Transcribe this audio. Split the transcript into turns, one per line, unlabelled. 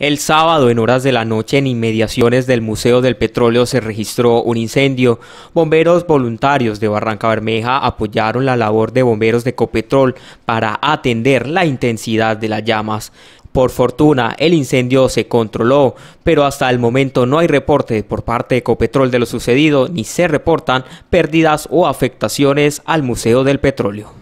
El sábado, en horas de la noche, en inmediaciones del Museo del Petróleo se registró un incendio. Bomberos voluntarios de Barranca Bermeja apoyaron la labor de bomberos de Copetrol para atender la intensidad de las llamas. Por fortuna, el incendio se controló, pero hasta el momento no hay reporte por parte de Copetrol de lo sucedido, ni se reportan pérdidas o afectaciones al Museo del Petróleo.